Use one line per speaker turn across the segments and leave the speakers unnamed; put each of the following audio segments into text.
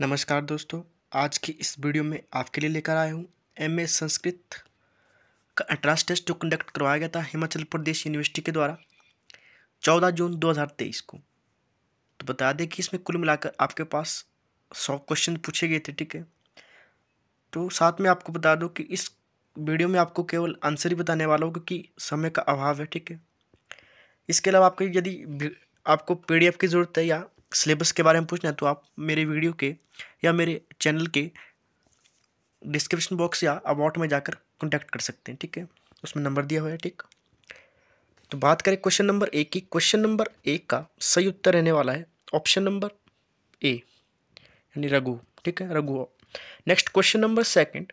नमस्कार दोस्तों आज की इस वीडियो में आपके लिए लेकर आया हूँ एमए संस्कृत का एंट्रांस टेस्ट जो कंडक्ट करवाया गया था हिमाचल प्रदेश यूनिवर्सिटी के द्वारा 14 जून 2023 को तो बता दें कि इसमें कुल मिलाकर आपके पास 100 क्वेश्चन पूछे गए थे ठीक है तो साथ में आपको बता दूँ कि इस वीडियो में आपको केवल आंसर ही बताने वाला होगा क्योंकि समय का अभाव है ठीक है इसके अलावा आपके यदि आपको पी की ज़रूरत है या सिलेबस के बारे में पूछना है तो आप मेरे वीडियो के या मेरे चैनल के डिस्क्रिप्शन बॉक्स या अबाउट में जाकर कॉन्टैक्ट कर सकते हैं ठीक है उसमें नंबर दिया हुआ है ठीक तो बात करें क्वेश्चन नंबर एक की क्वेश्चन नंबर एक का सही उत्तर रहने वाला है ऑप्शन नंबर ए यानी रघु ठीक है Raghu next question number second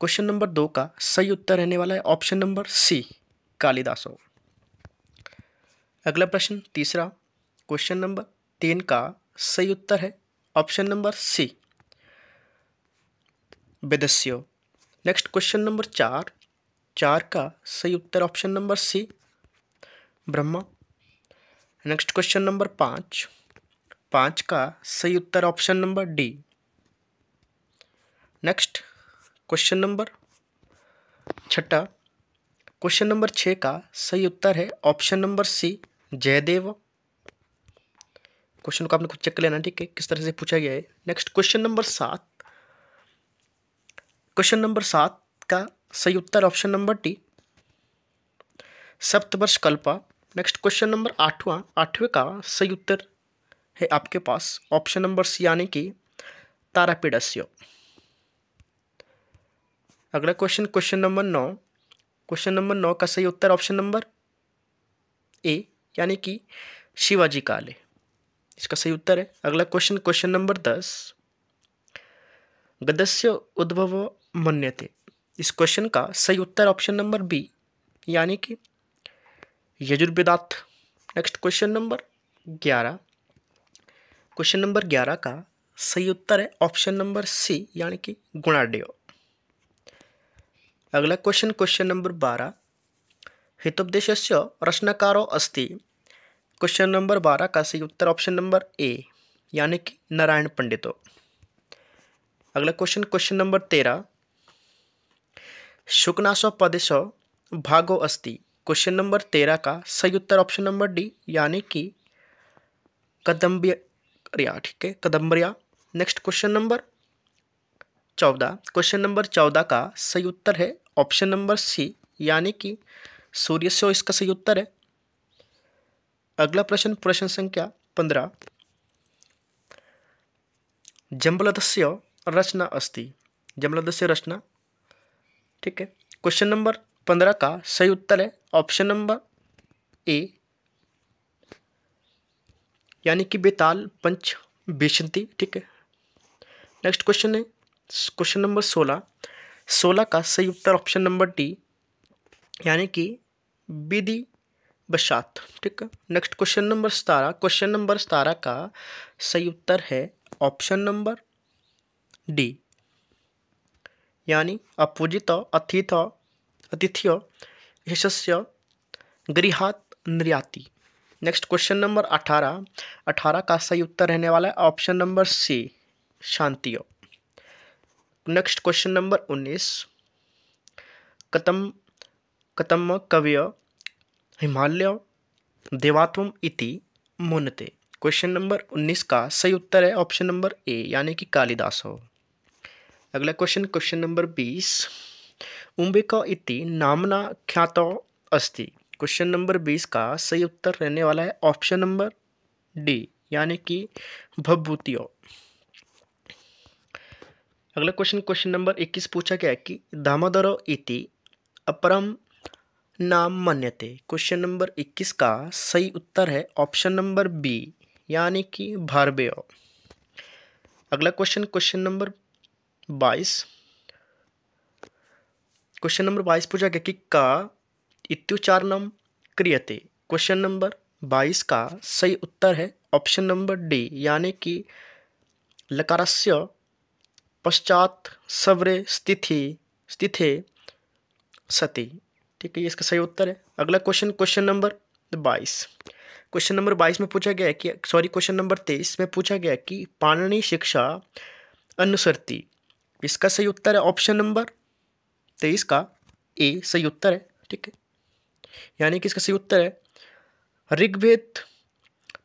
question number दो का सही उत्तर रहने वाला है ऑप्शन नंबर सी कालिदासो अगला प्रश्न तीसरा क्वेश्चन नंबर तीन का सही उत्तर है ऑप्शन नंबर सी विदस्यो नेक्स्ट क्वेश्चन नंबर चार चार का सही उत्तर option number C Brahma next question number पाँच पाँच का सही उत्तर option number D next question number छठा क्वेश्चन नंबर छः का सही उत्तर है option number C Jaydev question को आपने खुद चेक कर लेना ठीक है किस तरह से पूछा गया है नेक्स्ट क्वेश्चन नंबर सात क्वेश्चन नंबर सात का सही उत्तर ऑप्शन नंबर टी सप्तवर्ष कल्पा नेक्स्ट क्वेश्चन नंबर आठवां आठवें का सही उत्तर है आपके पास ऑप्शन नंबर सी यानी कि तारापीडस्य अगला क्वेश्चन क्वेश्चन नंबर नौ क्वेश्चन नंबर नौ का सही उत्तर ऑप्शन नंबर ए यानी कि शिवाजी काले इसका सही उत्तर है अगला क्वेश्चन क्वेश्चन नंबर दस गदस्य उद्भव मन्यते इस क्वेश्चन का सही उत्तर ऑप्शन नंबर बी यानी कि यजुर्वेदात नेक्स्ट क्वेश्चन नंबर ग्यारह क्वेश्चन नंबर ग्यारह का सही उत्तर है ऑप्शन नंबर सी यानी कि गुणाड्यो अगला क्वेश्चन क्वेश्चन नंबर बारह हितोपदेश रचनाकारो अस्ति क्वेश्चन नंबर बारह का सही उत्तर ऑप्शन नंबर ए यानी कि नारायण पंडितों अगला क्वेश्चन क्वेश्चन नंबर तेरह शुकनाशो पदेश भागो अस्ति क्वेश्चन नंबर तेरह का सही उत्तर ऑप्शन नंबर डी यानी कि कदम्बरिया ठीक है कदम्बरिया नेक्स्ट क्वेश्चन नंबर चौदह क्वेश्चन नंबर चौदह का सही उत्तर है ऑप्शन नंबर सी यानी कि सूर्य से इसका सही उत्तर है अगला प्रश्न प्रश्न संख्या पंद्रह जम्बलदस्य रचना अस्ति जम्बलदस्य रचना ठीक है क्वेश्चन नंबर पंद्रह का सही उत्तर है ऑप्शन नंबर ए यानी कि बेताल पंच बेशंती ठीक है नेक्स्ट क्वेश्चन है क्वेश्चन नंबर सोलह सोलह का सही उत्तर ऑप्शन नंबर डी यानी कि विधि बशात ठीक है नेक्स्ट क्वेश्चन नंबर सतारह क्वेश्चन नंबर सतारह का सही उत्तर है ऑप्शन नंबर डी यानी अपूजित अतिथ अतिथ्य यशस्य गृहात निर्याति नेक्स्ट क्वेश्चन नंबर अठारह अठारह का सही उत्तर रहने वाला है ऑप्शन नंबर सी शांति नेक्स्ट क्वेश्चन नंबर उन्नीस कतम कतम कव्य हिमालय देवात्म इति मुनते क्वेश्चन नंबर उन्नीस का सही उत्तर है ऑप्शन नंबर ए यानी कि कालिदास हो अगला क्वेश्चन क्वेश्चन नंबर बीस उम्बिक इति नामना ख्यात अस्ति क्वेश्चन नंबर बीस का सही उत्तर रहने वाला है ऑप्शन नंबर डी यानी कि भभूतियो अगला क्वेश्चन क्वेश्चन नंबर इक्कीस पूछा गया है कि दामोदर इति अपरम नाम मान्यते क्वेश्चन नंबर 21 का सही उत्तर है ऑप्शन नंबर बी यानी कि भारबे अगला क्वेश्चन क्वेश्चन नंबर बाईस क्वेश्चन नंबर बाईस पूछा गया कि का इत्युच्चारणम क्रियते क्वेश्चन नंबर बाईस का सही उत्तर है ऑप्शन नंबर डी यानी कि लकारस्य पश्चात सवरे स्थिति स्थिति सती ठीक है ये इसका सही उत्तर है अगला क्वेश्चन क्वेश्चन नंबर बाईस क्वेश्चन नंबर बाईस में पूछा गया है कि सॉरी क्वेश्चन नंबर तेईस में पूछा गया है कि पाणनी शिक्षा अनुसरती इसका सही उत्तर है ऑप्शन नंबर तेईस का ए सही उत्तर है ठीक है यानी कि इसका सही उत्तर है ऋग्वेद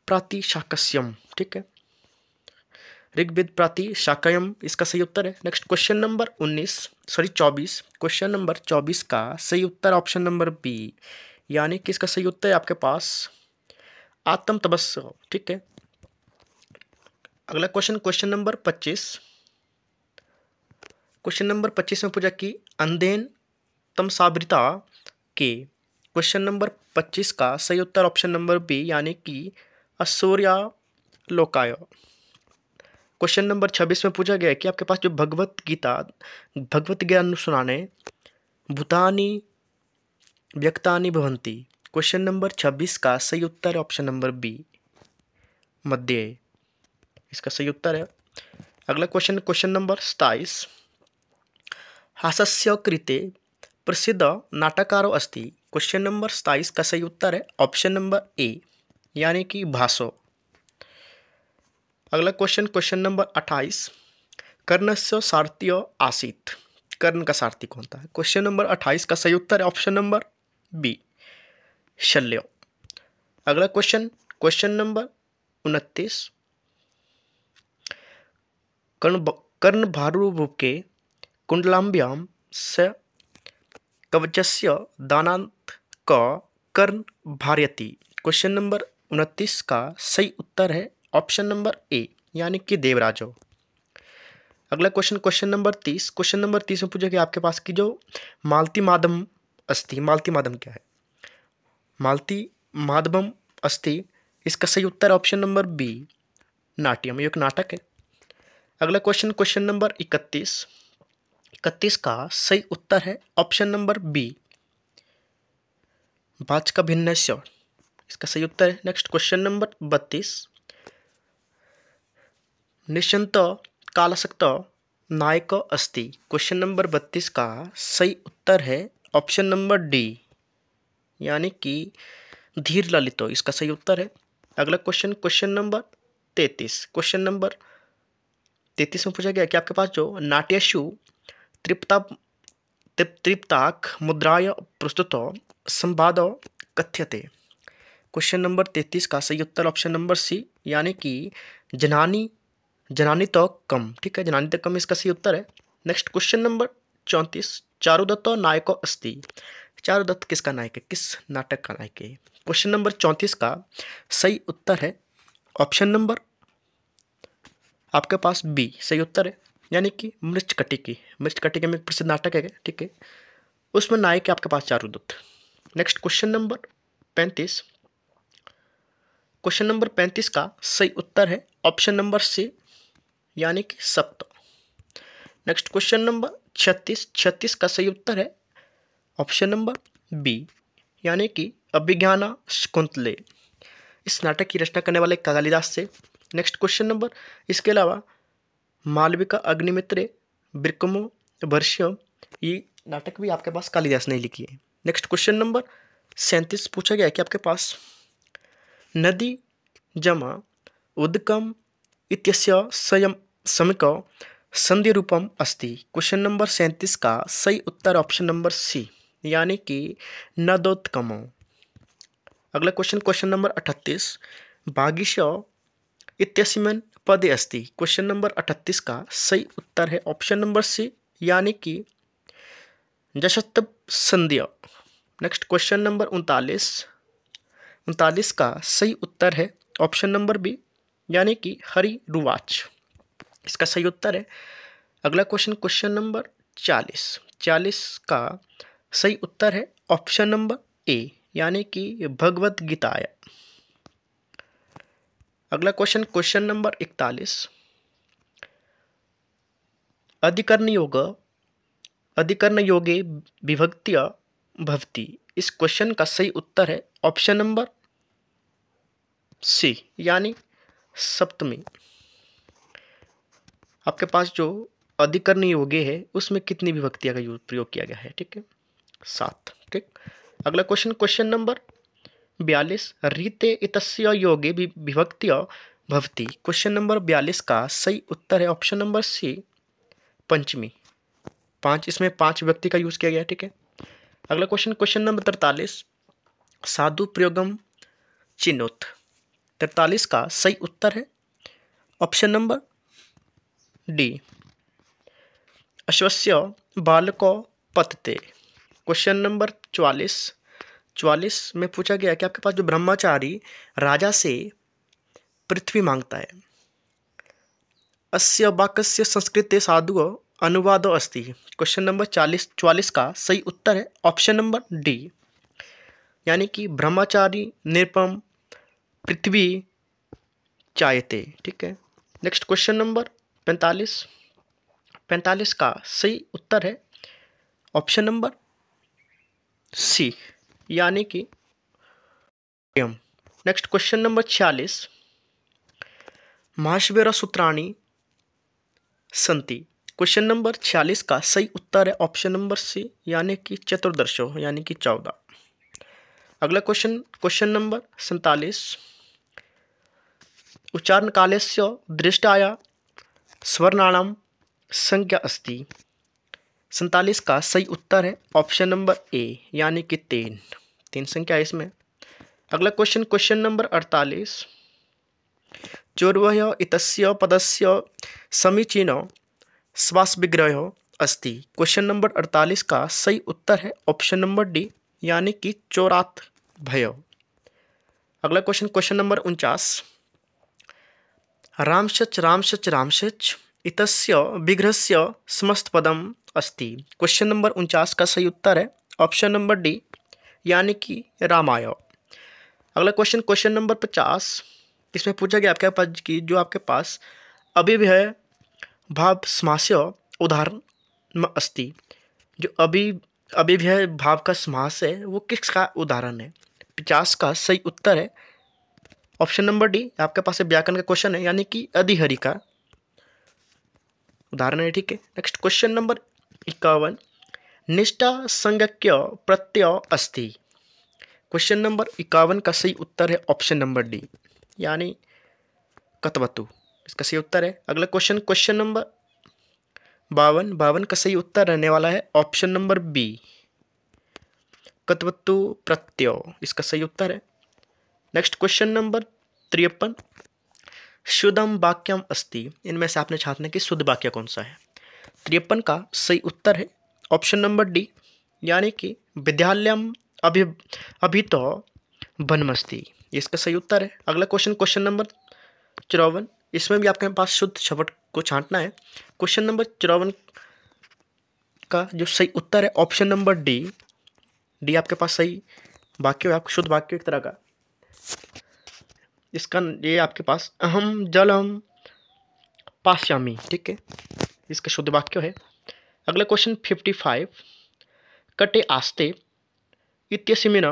प्रातिशाकस्यम ठीक है ऋग्वेद प्राति शाकायम इसका सही उत्तर है नेक्स्ट क्वेश्चन नंबर उन्नीस सॉरी चौबीस क्वेश्चन नंबर चौबीस का सही उत्तर ऑप्शन नंबर बी यानी कि इसका सही उत्तर है आपके पास आत्म तबस् ठीक है अगला क्वेश्चन क्वेश्चन नंबर पच्चीस क्वेश्चन नंबर पच्चीस में पूछा कि अंधेन साबरिता के क्वेश्चन नंबर पच्चीस का सही उत्तर ऑप्शन नंबर बी यानी कि असूर्या लोकाय क्वेश्चन नंबर छब्बीस में पूछा गया है कि आपके पास जो भगवत गीता भगवत ज्ञान सुनाने भूतानी व्यक्तानी भवंती क्वेश्चन नंबर छब्बीस का सही उत्तर ऑप्शन नंबर बी मध्य इसका सही उत्तर है अगला क्वेश्चन क्वेश्चन नंबर सताइस हास्य कृते प्रसिद्ध नाटककारो अस्ति क्वेश्चन नंबर सताइस का सही उत्तर है ऑप्शन नंबर ए यानी कि भाषो अगला क्वेश्चन क्वेश्चन नंबर अट्ठाईस कर्ण से सारथी आसित कर्ण का सारथी कौन था क्वेश्चन नंबर अट्ठाईस का सही उत्तर है ऑप्शन नंबर बी शल्य अगला क्वेश्चन क्वेश्चन नंबर उनतीस कर्ण कर्ण भारू के कुंडलाम्ब्याम से कवचस्य दानांत क कर्ण भारती क्वेश्चन नंबर उनतीस का सही उत्तर है ऑप्शन नंबर ए यानी कि देवराजो अगला क्वेश्चन क्वेश्चन नंबर तीस क्वेश्चन नंबर तीस में पूछा कि आपके पास की जो मालती माधम अस्थि मालती माधम क्या है मालती माधवम अस्थि इसका सही उत्तर ऑप्शन नंबर बी नाट्यम एक नाटक है अगला क्वेश्चन क्वेश्चन नंबर इकतीस इकतीस का सही उत्तर है ऑप्शन नंबर बी बाच का भिन्न इसका सही उत्तर है नेक्स्ट क्वेश्चन नंबर बत्तीस निश्चिन्तः कालशक्त नायक अस्ति क्वेश्चन नंबर बत्तीस का सही उत्तर है ऑप्शन नंबर डी यानी कि धीर ललितो इसका सही उत्तर है अगला क्वेश्चन क्वेश्चन नंबर तैतीस क्वेश्चन नंबर तैतीस में पूछा गया कि आपके पास जो नाट्यशु तृप्ता तृप्ताक मुद्राय प्रस्तुत संवाद कथ्यते क्वेश्चन नंबर तैतीस का सही उत्तर ऑप्शन नंबर सी यानी कि जनानी जनानी तो कम ठीक है जनानी तो कम इसका सही उत्तर है नेक्स्ट क्वेश्चन नंबर चौंतीस चारुदत्त नायको अस्ति चारुदत्त किसका नायक है किस नाटक का नायक है क्वेश्चन नंबर चौंतीस का सही उत्तर है ऑप्शन नंबर आपके पास बी सही उत्तर है यानी कि मृच कटिकी मृच कटिकी में प्रसिद्ध नाटक है ठीक है उसमें नायक है आपके पास चारुदत्त नेक्स्ट क्वेश्चन नंबर पैंतीस क्वेश्चन नंबर पैंतीस का सही उत्तर है ऑप्शन नंबर सी यानी कि सप्त नेक्स्ट क्वेश्चन नंबर छत्तीस छत्तीस का सही उत्तर है ऑप्शन नंबर बी यानी कि अभिज्ञाना शकुंतले इस नाटक की रचना करने वाले कालिदास से नेक्स्ट क्वेश्चन नंबर इसके अलावा मालविका अग्निमित्रे ब्रिकमो वर्ष्यम ये नाटक भी आपके पास कालिदास ने लिखी है नेक्स्ट क्वेश्चन नंबर सैंतीस पूछा गया है कि आपके पास नदी जमा उदकम इत्यस्य स्वयं संधि रूपम अस्ति क्वेश्चन नंबर सैंतीस का सही उत्तर ऑप्शन नंबर सी यानी कि नदोत्कम अगला क्वेश्चन क्वेश्चन नंबर अठतीस बागीश इत्यस्मिन् पदे अस्ति क्वेश्चन नंबर अठतीस का सही उत्तर है ऑप्शन नंबर सी यानी कि जशत संध्य नेक्स्ट क्वेश्चन नंबर उनतालीस उनतालीस का सही उत्तर है ऑप्शन नंबर बी यानी कि हरी रुवाच इसका सही उत्तर है अगला क्वेश्चन क्वेश्चन नंबर चालीस चालीस का सही उत्तर है ऑप्शन नंबर ए यानी कि भगवत गीताया अगला क्वेश्चन क्वेश्चन नंबर इकतालीस अधिकरण योग अधिकरण योगे विभक्तिया भवती इस क्वेश्चन का सही उत्तर है ऑप्शन नंबर सी यानी सप्तमी आपके पास जो अधिकरण योगे है उसमें कितनी विभक्तियाँ का यूज प्रयोग किया गया है ठीक है सात ठीक अगला क्वेश्चन क्वेश्चन नंबर बयालीस रीते इतस्य योगे विभक्तिया भवती क्वेश्चन नंबर बयालीस का सही उत्तर है ऑप्शन नंबर सी पंचमी पांच इसमें पांच व्यक्ति का यूज़ किया गया ठीक है अगला क्वेश्चन क्वेश्चन नंबर तरतालीस साधु प्रयोगम चिन्होत्थ तैतालीस का सही उत्तर है ऑप्शन नंबर डी अश्वस्य बालको पतते क्वेश्चन नंबर चवालीस चवालीस में पूछा गया कि आपके पास जो ब्रह्मचारी राजा से पृथ्वी मांगता है अस्य वाक्य संस्कृत साधु अनुवादो अस्ति क्वेश्चन नंबर चालीस चवालीस का सही उत्तर है ऑप्शन नंबर डी यानी कि ब्रह्मचारी निरपम पृथ्वी चायते ठीक है नेक्स्ट क्वेश्चन नंबर पैंतालीस पैंतालीस का सही उत्तर है ऑप्शन नंबर सी यानी कि नेक्स्ट क्वेश्चन नंबर छियालीस महाशिवेरा सूत्राणी संति क्वेश्चन नंबर छियालीस का सही उत्तर है ऑप्शन नंबर सी यानी कि चतुर्दशो यानी कि चौदह अगला क्वेश्चन क्वेश्चन नंबर सैतालीस उच्चारण से दृष्टाया स्वर्णाण संख्या अस्ति सैंतालीस का सही उत्तर है ऑप्शन नंबर ए यानी कि तीन तीन संख्या है इसमें अगला क्वेश्चन क्वेश्चन नंबर अड़तालीस चोर्वय इतस्य पदस्य समीचीन श्वास विग्रह अस्ति क्वेश्चन नंबर अड़तालीस का सही उत्तर है ऑप्शन नंबर डी यानी कि चौरात भय अगला क्वेश्चन क्वेश्चन नंबर उनचास रामशच रामशच रामशच इतस्य से समस्त पदम अस्ति क्वेश्चन नंबर उनचास का सही उत्तर है ऑप्शन नंबर डी यानी कि रामायण अगला क्वेश्चन क्वेश्चन नंबर पचास इसमें पूछा गया आपके पास कि जो आपके पास अभी भी है भाव समास्य उदाहरण अस्ति जो अभी अभी भी है भाव का समास है वो किसका उदाहरण है पचास का सही उत्तर है ऑप्शन नंबर डी आपके पास व्याकरण का क्वेश्चन है यानी कि अधिहरि का उदाहरण है ठीक है नेक्स्ट क्वेश्चन नंबर इक्यावन निष्ठा संज्ञक्य प्रत्यय अस्थि क्वेश्चन नंबर इक्यावन का सही उत्तर है ऑप्शन नंबर डी यानी कतवतु इसका सही उत्तर है अगला क्वेश्चन क्वेश्चन नंबर बावन बावन का सही उत्तर रहने वाला है ऑप्शन नंबर बी कतवत्तु प्रत्यय इसका सही उत्तर है नेक्स्ट क्वेश्चन नंबर त्रियपन शुद्धम वाक्यम अस्ति इनमें से आपने छाटना कि शुद्ध वाक्य कौन सा है त्रियपन का सही उत्तर है ऑप्शन नंबर डी यानी कि विद्यालयम अभी अभी तो बनमस्ती इसका सही उत्तर है अगला क्वेश्चन क्वेश्चन नंबर चौवन इसमें भी आपके पास शुद्ध शब्द को छांटना है क्वेश्चन नंबर चौवन का जो सही उत्तर है ऑप्शन नंबर डी डी आपके पास सही वाक्य है आपका शुद्ध वाक्य एक तरह का इसका ये आपके पास अहम जलम पाश्यामी ठीक है इसका शुद्ध वाक्य है अगला क्वेश्चन फिफ्टी फाइव कटे आस्ते इतना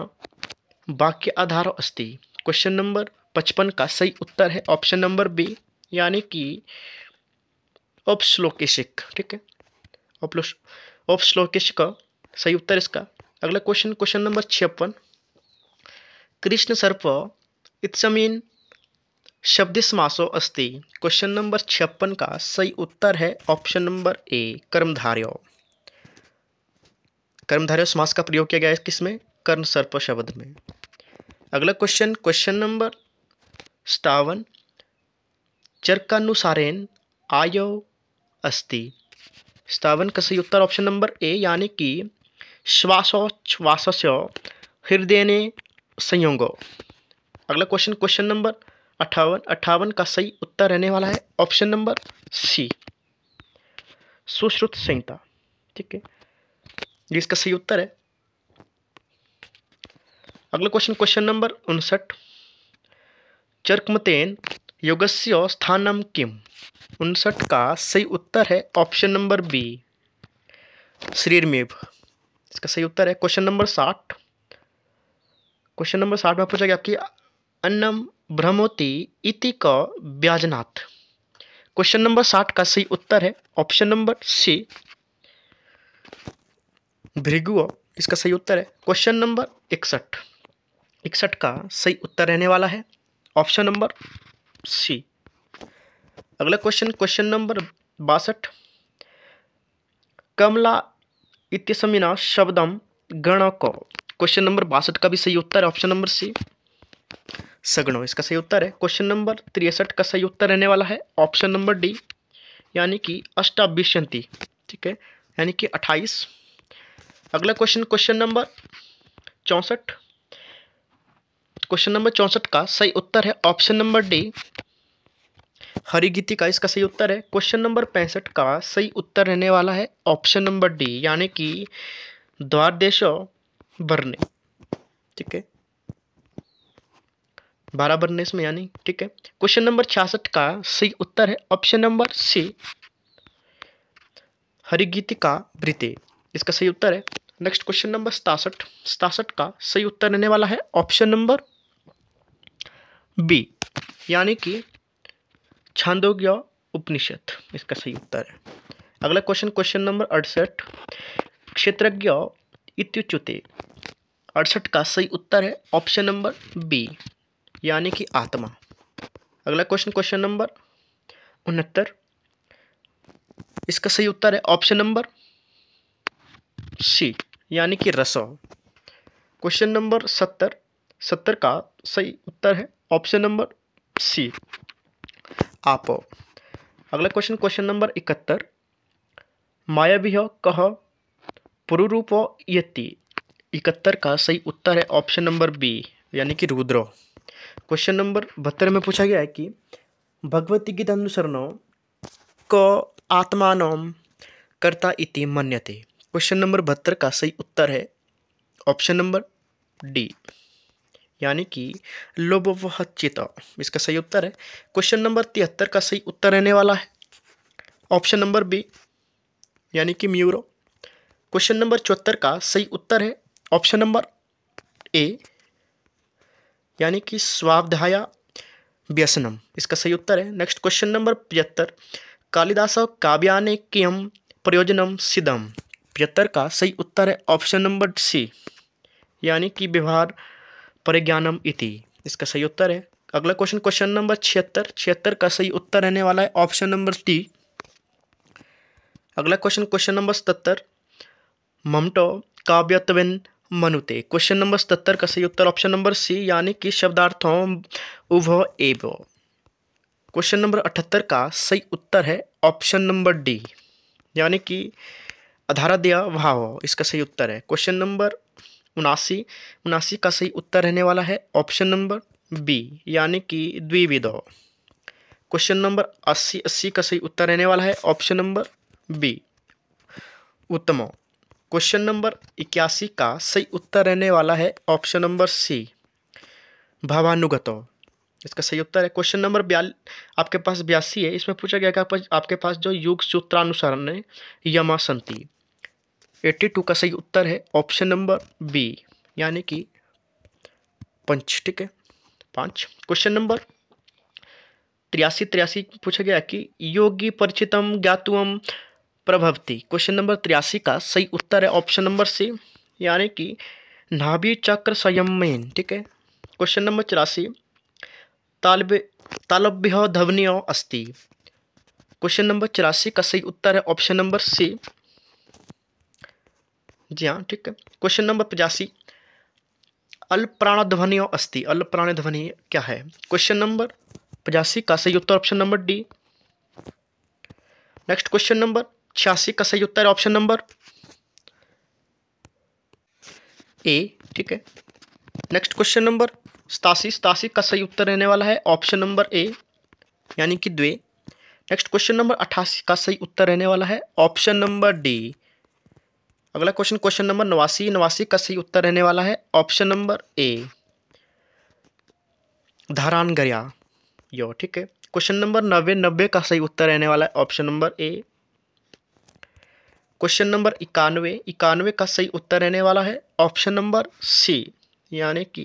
वाक्य आधार अस्ति क्वेश्चन नंबर पचपन का सही उत्तर है ऑप्शन नंबर बी यानी कि ऑप्शलोकेशिक ठीक है ऑप्शलोकेश का सही उत्तर इसका अगला क्वेश्चन क्वेश्चन नंबर छप्पन कृष्ण सर्प इत्समीन शब्द समासो अस्ति क्वेश्चन नंबर छप्पन का सही उत्तर है ऑप्शन नंबर ए कर्मधारय कर्मधार्यो समास का प्रयोग किया गया है किसमें कर्म सर्प शब्द में अगला क्वेश्चन क्वेश्चन नंबर सतावन चर्कानुसारेण आयो अस्ति सतावन का सही उत्तर ऑप्शन नंबर ए यानी कि श्वासोच्छ्वास हृदय ने संयोगो अगला क्वेश्चन क्वेश्चन नंबर अट्ठावन अट्ठावन का सही उत्तर रहने वाला है option number C Sushruta Samhita ठीक है ये इसका सही उत्तर है अगला क्वेश्चन क्वेश्चन नंबर उनसठ चर्कमतेन योगस्य स्थानम किम उनसठ का सही उत्तर है ऑप्शन नंबर बी श्रीरमेव इसका सही उत्तर है क्वेश्चन नंबर साठ क्वेश्चन नंबर साठ में पूछा गया आपकी अन्नम भ्रमोति इति क व्याजनाथ क्वेश्चन नंबर साठ का सही उत्तर है ऑप्शन नंबर सी भृगु इसका सही उत्तर है क्वेश्चन नंबर इकसठ इकसठ का सही उत्तर रहने वाला है ऑप्शन नंबर सी अगला क्वेश्चन क्वेश्चन नंबर बासठ कमला इतना शब्दम गण क्वेश्चन नंबर बासठ का भी सही उत्तर है ऑप्शन नंबर सी सगणों इसका सही उत्तर है क्वेश्चन नंबर तिरसठ का सही उत्तर रहने वाला है ऑप्शन नंबर डी यानी कि अष्टाविशंती ठीक है यानी कि अट्ठाईस अगला क्वेश्चन क्वेश्चन नंबर चौंसठ क्वेश्चन नंबर चौंसठ का सही उत्तर है ऑप्शन नंबर डी हरिगीति का इसका सही उत्तर है क्वेश्चन नंबर पैंसठ का सही उत्तर रहने वाला है ऑप्शन नंबर डी यानी कि द्वारदेश वर्ण ठीक है बारह बनने इसमें यानी ठीक है क्वेश्चन नंबर छियासठ का सही उत्तर है ऑप्शन नंबर सी हरिगीतिका वृत्ति इसका सही उत्तर है नेक्स्ट क्वेश्चन नंबर सतासठ सतासठ का सही उत्तर रहने वाला है ऑप्शन नंबर बी यानी कि छांदोग्य उपनिषद इसका सही उत्तर है अगला क्वेश्चन क्वेश्चन नंबर अड़सठ क्षेत्रज्ञ इत्युच्युते अड़सठ का सही उत्तर है ऑप्शन नंबर बी यानी कि आत्मा अगला क्वेश्चन क्वेश्चन नंबर उनहत्तर इसका सही उत्तर है ऑप्शन नंबर सी यानी कि रसव क्वेश्चन नंबर सत्तर सत्तर का सही उत्तर है ऑप्शन नंबर सी आपो अगला क्वेश्चन क्वेश्चन नंबर इकहत्तर माया भी हो कह पुरुरूप यति इकहत्तर का सही उत्तर है ऑप्शन नंबर बी यानी कि रुद्रो क्वेश्चन नंबर बहत्तर में पूछा गया है कि भगवती गीता अनुसरणों क आत्मान कर्ता इति मन्यते क्वेश्चन नंबर बहत्तर का सही उत्तर है ऑप्शन नंबर डी यानी कि लोभ लोभवहचित इसका सही उत्तर है क्वेश्चन नंबर तिहत्तर का सही उत्तर रहने वाला है ऑप्शन नंबर बी यानी कि म्यूरो क्वेश्चन नंबर चौहत्तर का सही उत्तर है ऑप्शन नंबर ए यानी कि स्वाध्याया व्यसनम इसका सही उत्तर है नेक्स्ट क्वेश्चन नंबर पचहत्तर कालिदास काव्याने कियम प्रयोजनम सिदम पचहत्तर का सही उत्तर है ऑप्शन नंबर सी यानी कि व्यवहार परिज्ञानम इति इसका सही उत्तर है अगला क्वेश्चन क्वेश्चन नंबर छिहत्तर छिहत्तर का सही उत्तर रहने वाला है ऑप्शन नंबर डी अगला क्वेश्चन क्वेश्चन नंबर सतहत्तर ममटो काव्यत्वन मनुते क्वेश्चन नंबर सतर का सही उत्तर ऑप्शन नंबर सी यानी कि शब्दार्थों उभ एव क्वेश्चन नंबर अठहत्तर का सही उत्तर है ऑप्शन नंबर डी यानी कि अधारा दिया वहा इसका सही उत्तर है क्वेश्चन नंबर उनासी उनासी का सही उत्तर रहने वाला है ऑप्शन नंबर बी यानी कि द्विविध क्वेश्चन नंबर अस्सी अस्सी का सही उत्तर रहने वाला है ऑप्शन नंबर बी उत्तमो क्वेश्चन नंबर इक्यासी का सही उत्तर रहने वाला है ऑप्शन नंबर सी भावानुगतो इसका सही उत्तर है क्वेश्चन नंबर बयाल आपके पास बयासी है इसमें पूछा गया कि आपके पास जो युग सूत्रानुसारण है यमा संति एट्टी टू का सही उत्तर है ऑप्शन नंबर बी यानी कि पंच ठीक है पाँच क्वेश्चन नंबर त्रियासी त्रियासी पूछा गया कि योगी परिचितम ज्ञातुम प्रभवती क्वेश्चन नंबर तिरासी का सही उत्तर है ऑप्शन नंबर सी यानी कि नाभि चक्र संयमेन ठीक है क्वेश्चन नंबर चौरासी तालब तालब्य ध्वनियो अस्ति क्वेश्चन नंबर चौरासी का सही उत्तर है ऑप्शन नंबर सी जी हाँ ठीक है क्वेश्चन नंबर पचासी अस्थि अस्ति ध्वनि क्या है क्वेश्चन नंबर पचासी का सही उत्तर option number D next question number छियासी का सही उत्तर है ऑप्शन नंबर ए ठीक है नेक्स्ट क्वेश्चन नंबर सतासी सतासी का सही उत्तर रहने वाला है ऑप्शन नंबर ए यानी कि द्वे नेक्स्ट क्वेश्चन नंबर अट्ठासी का सही उत्तर रहने वाला है ऑप्शन नंबर डी अगला क्वेश्चन क्वेश्चन नंबर नवासी नवासी का सही उत्तर रहने वाला है ऑप्शन नंबर ए धारान गरिया यो ठीक है क्वेश्चन नंबर नब्बे नब्बे का सही उत्तर रहने वाला है option number A question number इक्यानवे इक्यानवे का सही उत्तर रहने वाला है ऑप्शन नंबर सी यानी कि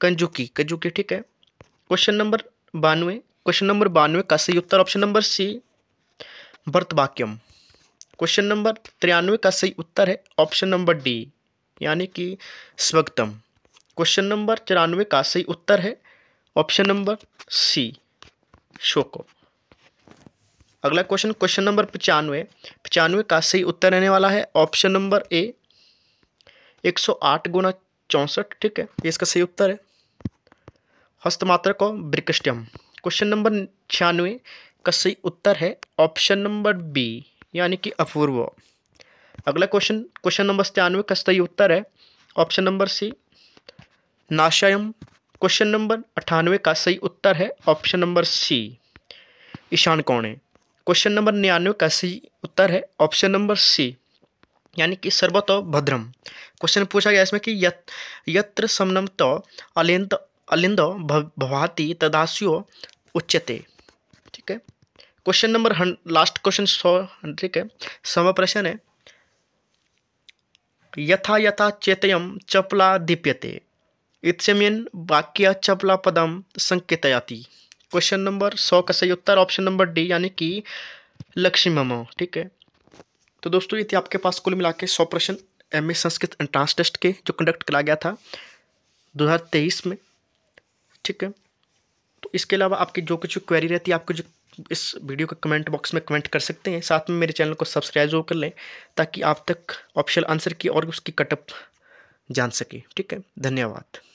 कंजुकी कंजुकी ठीक है क्वेश्चन नंबर बानवे क्वेश्चन नंबर बानवे का सही उत्तर ऑप्शन नंबर सी वर्तवाक्यम क्वेश्चन नंबर तिरानवे का सही उत्तर है ऑप्शन नंबर डी यानी कि स्वगतम क्वेश्चन नंबर चौरानवे का सही उत्तर है ऑप्शन नंबर सी शोको अगला क्वेश्चन क्वेश्चन नंबर पचानवे पचानवे का सही उत्तर रहने वाला है ऑप्शन नंबर ए एक सौ आठ गुना चौंसठ ठीक है ये इसका सही उत्तर है हस्तमात्र को ब्रिकस्टम क्वेश्चन नंबर छियानवे का सही उत्तर है ऑप्शन नंबर बी यानी कि अपूर्व अगला क्वेश्चन क्वेश्चन नंबर सत्तानवे का सही उत्तर है ऑप्शन नंबर सी नाशायम क्वेश्चन नंबर अठानवे का सही उत्तर है ऑप्शन नंबर सी ईशान कौन है क्वेश्चन नंबर निन्यानवे का सही उत्तर है ऑप्शन नंबर सी यानी कि सर्वत भद्रम क्वेश्चन पूछा गया इसमें कि यत यत्र समनमत अलिंद अलिंद भवाती तदास्यो उच्यते ठीक है question number hundred last question सौ ठीक है सम प्रश्न है यथा यथा चेतयम चपला दीप्यते इत्सम्यन वाक्य चपला पदम संकेतयाति क्वेश्चन नंबर सौ का सही उत्तर ऑप्शन नंबर डी यानी कि लक्ष्मी मामा ठीक है तो दोस्तों ये थे आपके पास कुल मिला के सौ प्रश्न M A Sanskrit entrance test के जो कंडक्ट करा गया था तेईस में ठीक है तो इसके अलावा आपकी जो कुछ क्वेरी रहती है आपको जो इस वीडियो के कमेंट बॉक्स में कमेंट कर सकते हैं साथ में मेरे चैनल को सब्सक्राइब जरूर कर लें ताकि आप तक ऑप्शन आंसर की और उसकी कटअप जान सके ठीक है धन्यवाद